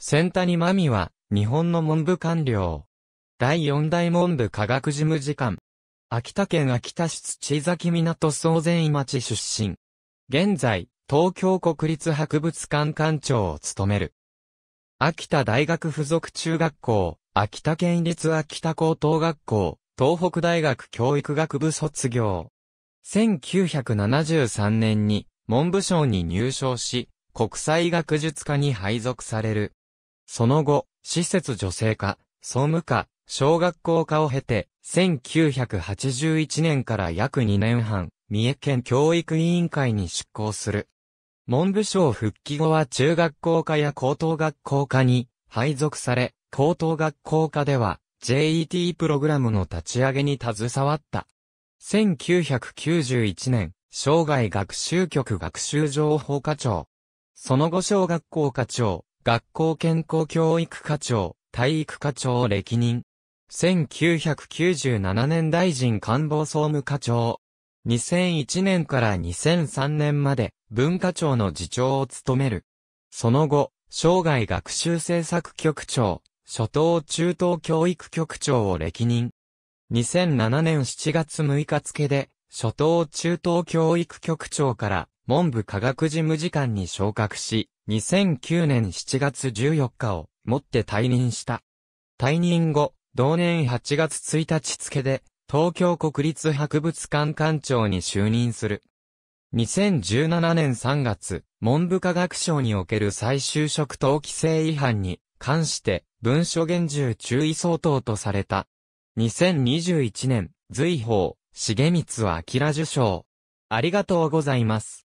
千谷真美は、日本の文部官僚。第四代文部科学事務次官。秋田県秋田市土崎港総善町出身。現在、東京国立博物館館長を務める。秋田大学附属中学校、秋田県立秋田高等学校、東北大学教育学部卒業。1973年に文部省に入省し、国際学術科に配属される。その後、施設女性化、総務課、小学校化を経て、1981年から約2年半、三重県教育委員会に出向する。文部省復帰後は中学校科や高等学校科に配属され、高等学校科では JET プログラムの立ち上げに携わった。1991年、生涯学習局学習情報課長。その後小学校課長、学校健康教育課長、体育課長を歴任。1997年大臣官房総務課長。2001年から2003年まで文化庁の次長を務める。その後、生涯学習政策局長、初等中等教育局長を歴任。2007年7月6日付で、初等中等教育局長から文部科学事務次官に昇格し、2009年7月14日をもって退任した。退任後、同年8月1日付で、東京国立博物館館長に就任する。2017年3月、文部科学省における再就職等規制違反に関して文書厳重注意相当とされた。2021年、随法、重光明受賞。ありがとうございます。